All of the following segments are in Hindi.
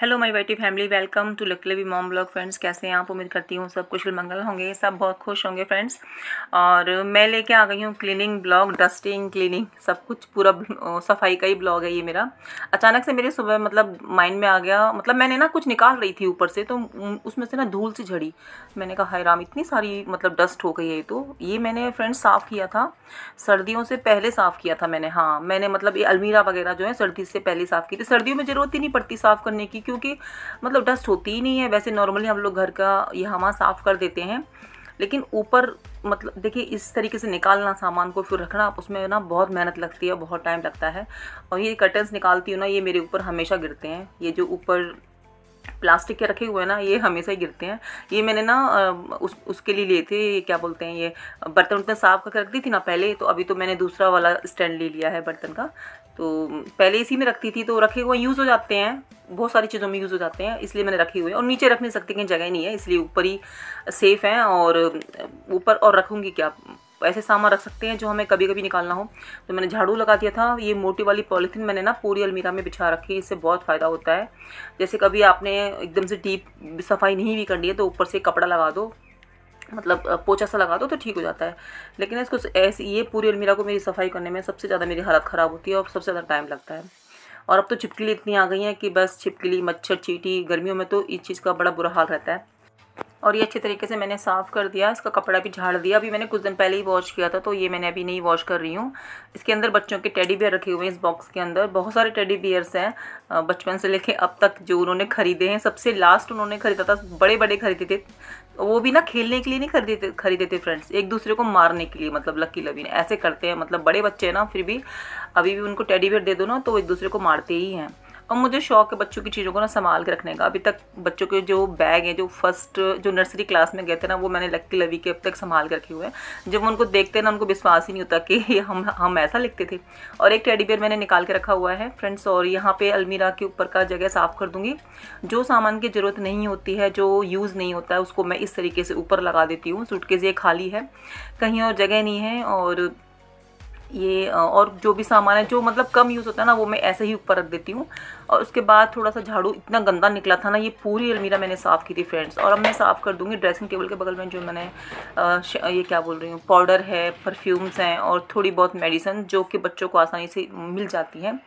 hello my YT family welcome to लकले लवी मॉम ब्लॉग फ्रेंड्स कैसे हैं आप उम्मीद करती हूँ सब कुशल मंगल होंगे सब बहुत खुश होंगे फ्रेंड्स और मैं लेके आ गई हूँ क्लीनिंग ब्लॉग डस्टिंग क्लीनिंग सब कुछ पूरा सफाई का ही ब्लॉग है ये मेरा अचानक से मेरे सुबह मतलब माइंड में आ गया मतलब मैंने ना कुछ निकाल रही थी ऊपर से तो उसमें से ना धूल से झड़ी मैंने कहा हैराम राम इतनी सारी मतलब डस्ट हो गई है तो ये मैंने फ्रेंड्स साफ़ किया था सर्दियों से पहले साफ़ किया था मैंने हाँ मैंने मतलब ये अलमीरा वगैरह जो है सर्दी से पहले साफ़ की थी सर्दियों में ज़रूरत ही नहीं पड़ती साफ़ करने की क्योंकि मतलब डस्ट होती ही नहीं है वैसे नॉर्मली हम लोग घर का ये हवा साफ़ कर देते हैं लेकिन ऊपर मतलब देखिए इस तरीके से निकालना सामान को फिर रखना उसमें ना बहुत मेहनत लगती है बहुत टाइम लगता है और ये कर्टन्स निकालती हूँ ना ये मेरे ऊपर हमेशा गिरते हैं ये जो ऊपर प्लास्टिक के रखे हुए हैं ना ये हमेशा ही गिरते हैं ये मैंने ना उस उसके लिए लिए थे क्या बोलते हैं ये बर्तन उर्तन साफ करके रखती थी ना पहले तो अभी तो मैंने दूसरा वाला स्टैंड ले लिया है बर्तन का तो पहले इसी में रखती थी तो रखे हुए यूज़ हो जाते हैं बहुत सारी चीज़ों में यूज़ हो जाते हैं इसलिए मैंने रखे हुए हैं और नीचे रख नहीं सकती कहीं जगह नहीं है इसलिए ऊपर ही सेफ़ हैं और ऊपर और रखूँगी क्या तो ऐसे सामान रख सकते हैं जो हमें कभी कभी निकालना हो तो मैंने झाड़ू लगा दिया था ये मोटी वाली पॉलीथीन मैंने ना पूरी अलमीरा में बिछा रखी है इससे बहुत फ़ायदा होता है जैसे कभी आपने एकदम से डीप सफाई नहीं भी करनी है तो ऊपर से कपड़ा लगा दो मतलब पोचा सा लगा दो तो ठीक हो जाता है लेकिन इसको ऐसे ये पूरी अलमीरा को मेरी सफाई करने में सबसे ज़्यादा मेरी हालत ख़राब होती है और सबसे ज़्यादा टाइम लगता है और अब तो छिपकली इतनी आ गई हैं कि बस छिपकली मच्छर चीटी गर्मियों में तो इस चीज़ का बड़ा बुरा हाल रहता है और ये अच्छे तरीके से मैंने साफ़ कर दिया इसका कपड़ा भी झाड़ दिया अभी मैंने कुछ दिन पहले ही वॉश किया था तो ये मैंने अभी नहीं वॉश कर रही हूँ इसके अंदर बच्चों के टेडी बियर रखे हुए हैं इस बॉक्स के अंदर बहुत सारे टेडी बियर्स हैं बचपन से लेके अब तक जो उन्होंने ख़रीदे हैं सबसे लास्ट उन्होंने ख़रीदा था बड़े बड़े खरीदे थे वो भी ना खेलने के लिए नहीं खरीदे खरीदे थे फ्रेंड्स एक दूसरे को मारने के लिए मतलब लकी लवीन ऐसे करते हैं मतलब बड़े बच्चे हैं ना फिर भी अभी भी उनको टेडी बियर दे दो ना तो एक दूसरे को मारते ही हैं और मुझे शौक है बच्चों की चीज़ों को ना संभाल के रखने का अभी तक बच्चों के जो बैग हैं जो फर्स्ट जो नर्सरी क्लास में गए थे ना वो मैंने लकी लवी के अब तक संभाल के रखे हुए हैं जब उनको देखते हैं ना उनको विश्वास ही नहीं होता कि हम हम ऐसा लिखते थे और एक टेडीबियर मैंने निकाल के रखा हुआ है फ्रेंड्स और यहाँ पर अलमीरा के ऊपर का जगह साफ़ कर दूँगी जो सामान की ज़रूरत नहीं होती है जो यूज़ नहीं होता है उसको मैं इस तरीके से ऊपर लगा देती हूँ सूटकेस ये खाली है कहीं और जगह नहीं है और ये और जो भी सामान है जो मतलब कम यूज़ होता है ना वो मैं ऐसे ही ऊपर रख देती हूँ और उसके बाद थोड़ा सा झाड़ू इतना गंदा निकला था ना ये पूरी अलमीरा मैंने साफ़ की थी फ्रेंड्स और अब मैं साफ़ कर दूँगी ड्रेसिंग टेबल के बगल में जो मैंने आ, ये क्या बोल रही हूँ पाउडर है परफ्यूम्स हैं और थोड़ी बहुत मेडिसन जो कि बच्चों को आसानी से मिल जाती है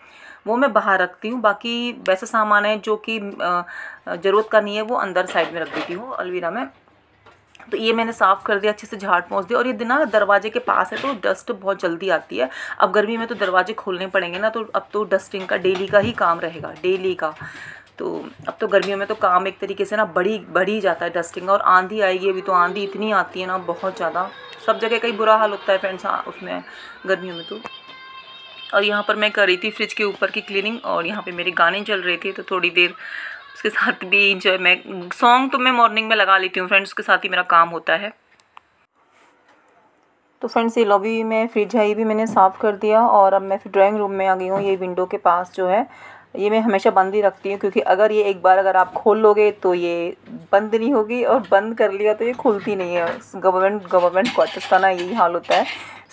वो मैं बाहर रखती हूँ बाकी वैसा सामान है जो कि ज़रूरत का नहीं है वो अंदर साइड में रख देती हूँ अलमीरा में तो ये मैंने साफ़ कर दिया अच्छे से झाड़ पहुँच दिया और ये ना दरवाजे के पास है तो डस्ट बहुत जल्दी आती है अब गर्मी में तो दरवाजे खोलने पड़ेंगे ना तो अब तो डस्टिंग का डेली का ही काम रहेगा डेली का तो अब तो गर्मियों में तो काम एक तरीके से ना बढ़ी बढ़ ही जाता है डस्टिंग और आंधी आएगी अभी तो आंधी इतनी आती है ना बहुत ज़्यादा सब जगह कहीं बुरा हाल होता है फ्रेंड्स हाँ, उसमें गर्मियों में तो और यहाँ पर मैं कर रही थी फ्रिज के ऊपर की क्लीनिंग और यहाँ पे मेरे गाने चल रहे थे तो थोड़ी देर उसके साथ भी इंजॉय मैं सॉन्ग तो मैं मॉर्निंग में लगा लेती हूँ फ्रेंड्स उसके साथ ही मेरा काम होता है तो फ्रेंड्स ये लॉबी में फ्रिज है ये भी मैंने साफ़ कर दिया और अब मैं फिर ड्राइंग रूम में आ गई हूँ ये विंडो के पास जो है ये मैं हमेशा बंद ही रखती हूँ क्योंकि अगर ये एक बार अगर आप खोल लोगे तो ये बंद नहीं होगी और बंद कर लिया तो ये खुलती नहीं है गवर्नमेंट गवर्नमेंट क्वार्टर्स का ना यही हाल होता है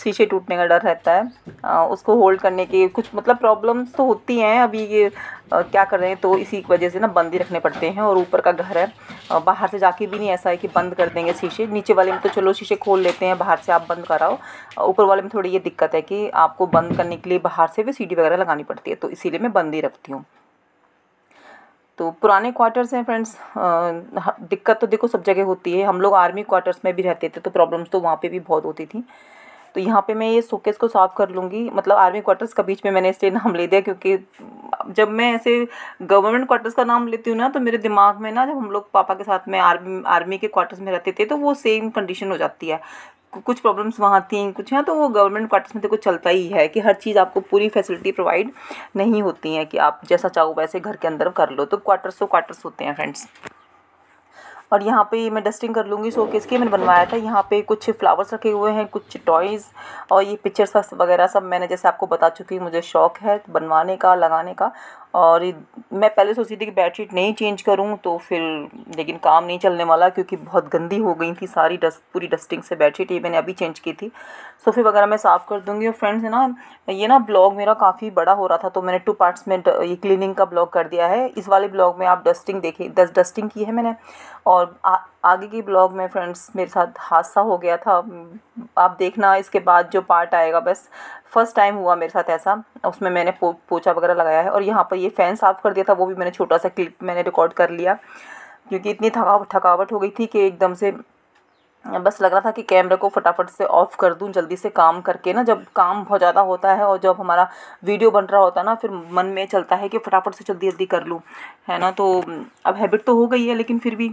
शीशे टूटने का डर रहता है उसको होल्ड करने के कुछ मतलब प्रॉब्लम्स तो होती हैं अभी ये क्या कर रहे हैं तो इसी वजह से ना बंद ही रखने पड़ते हैं और ऊपर का घर है बाहर से जाके भी नहीं ऐसा है कि बंद कर देंगे शीशे नीचे वाले में तो चलो शीशे खोल लेते हैं बाहर से आप बंद कराओ ऊपर वाले में थोड़ी ये दिक्कत है कि आपको बंद करने के लिए बाहर से भी सीढ़ी वगैरह लगानी पड़ती है तो इसीलिए मैं बंद ही रखती हूँ तो पुराने क्वार्टर्स हैं फ्रेंड्स दिक्कत तो देखो सब जगह होती है हम लोग आर्मी क्वार्टर्स में भी रहते थे तो प्रॉब्लम्स तो वहाँ पे भी बहुत होती थी तो यहाँ पे मैं ये सोकेस को साफ़ कर लूँगी मतलब आर्मी क्वार्टर्स का बीच में मैंने इसलिए नाम ले दिया क्योंकि जब मैं ऐसे गवर्नमेंट क्वार्टर्स का नाम लेती हूँ ना तो मेरे दिमाग में ना जब हम लोग पापा के साथ में आर्मी आर्मी के क्वार्टर्स में रहते थे तो वो सेम कंडीशन हो जाती है कुछ प्रॉब्लम्स वहाँ थी कुछ हैं तो वो गवर्नमेंट क्वार्टर्स में तो कुछ चलता ही है कि हर चीज़ आपको पूरी फैसिलिटी प्रोवाइड नहीं होती है कि आप जैसा चाहो वैसे घर के अंदर कर लो तो क्वार्टर्स तो क्वार्टर्स होते हैं फ्रेंड्स और यहाँ पे मैं डस्टिंग कर लूँगी शोकेस की मैंने बनवाया था यहाँ पे कुछ फ्लावर्स रखे हुए हैं कुछ टॉयज़ और ये पिक्चर्स वगैरह सब मैंने जैसे आपको बता चुकी हूँ मुझे शौक़ है बनवाने का लगाने का और मैं पहले सोचती थी कि बेडशीट नहीं चेंज करूं तो फिर लेकिन काम नहीं चलने वाला क्योंकि बहुत गंदी हो गई थी सारी डस्ट पूरी डस्टिंग से बेडशीट ये मैंने अभी चेंज की थी सोफे वगैरह मैं साफ़ कर दूंगी और फ्रेंड्स है ना ये ना ब्लॉग मेरा काफ़ी बड़ा हो रहा था तो मैंने टू पार्ट्स में ये क्लिनिंग का ब्लॉग कर दिया है इस वाले ब्लॉग में आप डस्टिंग देखें दस डस्टिंग की है मैंने और आ, आगे की ब्लॉग में फ्रेंड्स मेरे साथ हादसा हो गया था आप देखना इसके बाद जो पार्ट आएगा बस फ़र्स्ट टाइम हुआ मेरे साथ ऐसा उसमें मैंने पो, पोछा वगैरह लगाया है और यहाँ पर ये फ़ैन साफ़ कर दिया था वो भी मैंने छोटा सा क्लिप मैंने रिकॉर्ड कर लिया क्योंकि इतनी थकावट थकावट हो गई थी कि एकदम से बस लग रहा था कि कैमरा को फटाफट से ऑफ़ कर दूं जल्दी से काम करके ना जब काम बहुत ज़्यादा होता है और जब हमारा वीडियो बन रहा होता है ना फिर मन में चलता है कि फटाफट से जल्दी जल्दी कर लूँ है ना तो अब हैबिट तो हो गई है लेकिन फिर भी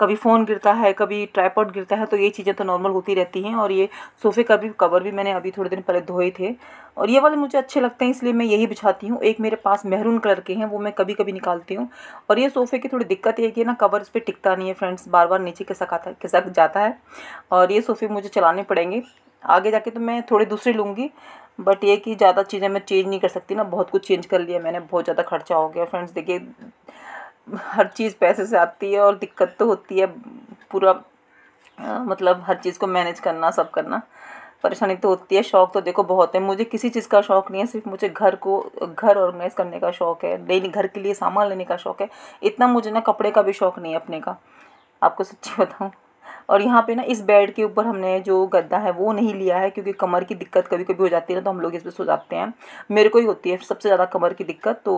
कभी फ़ोन गिरता है कभी ट्राईपॉड गिरता है तो ये चीज़ें तो नॉर्मल होती रहती हैं और ये सोफ़े का भी कवर भी मैंने अभी थोड़े दिन पहले धोए थे और ये वाले मुझे अच्छे लगते हैं इसलिए मैं यही बिछाती हूँ एक मेरे पास मेहरून कलर के हैं वो मैं कभी कभी निकालती हूँ और ये सोफ़े की थोड़ी दिक्कत ये कि ना कवर इस पर टिकता नहीं है फ्रेंड्स बार बार नीचे खिसक आता खिसक जाता है और ये सोफ़े मुझे चलाने पड़ेंगे आगे जाके तो मैं थोड़े दूसरे लूँगी बट ये कि ज़्यादा चीज़ें मैं चेंज नहीं कर सकती ना बहुत कुछ चेंज कर लिया मैंने बहुत ज़्यादा खर्चा हो गया फ्रेंड्स देखिए हर चीज़ पैसे से आती है और दिक्कत तो होती है पूरा मतलब हर चीज़ को मैनेज करना सब करना परेशानी तो होती है शौक़ तो देखो बहुत है मुझे किसी चीज़ का शौक़ नहीं है सिर्फ मुझे घर को घर ऑर्गेनाइज करने का शौक़ है डेली घर के लिए सामान लेने का शौक़ है इतना मुझे ना कपड़े का भी शौक़ नहीं है अपने का आपको सच्ची बताऊँ और यहाँ पे ना इस बेड के ऊपर हमने जो गद्दा है वो नहीं लिया है क्योंकि कमर की दिक्कत कभी कभी हो जाती है ना तो हम लोग इस पर सो जाते हैं मेरे को ही होती है सबसे ज़्यादा कमर की दिक्कत तो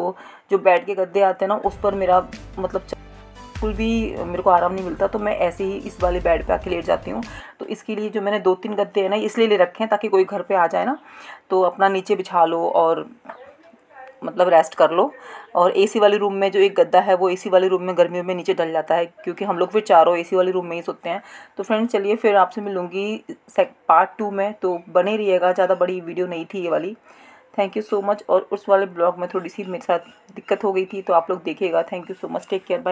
जो बेड के गद्दे आते हैं ना उस पर मेरा मतलब बिल्कुल भी मेरे को आराम नहीं मिलता तो मैं ऐसे ही इस वाले बेड पे आके लेट जाती हूँ तो इसके लिए जो मैंने दो तीन गद्दे हैं ना इसलिए ले रखे हैं ताकि कोई घर पे आ जाए ना तो अपना नीचे बिछा लो और मतलब रेस्ट कर लो और एसी वाले रूम में जो एक गद्दा है वो एसी वाले रूम में गर्मियों में नीचे डल जाता है क्योंकि हम लोग फिर चारों एसी वाले रूम में ही सोते हैं तो फ्रेंड्स चलिए फिर आपसे मिलूँगी पार्ट टू में तो बने रहिएगा ज़्यादा बड़ी वीडियो नहीं थी ये वाली थैंक यू सो मच और उस वाले ब्लॉग में थोड़ी सी मेरे साथ दिक्कत हो गई थी तो आप लोग देखिएगा thank you so much take care bye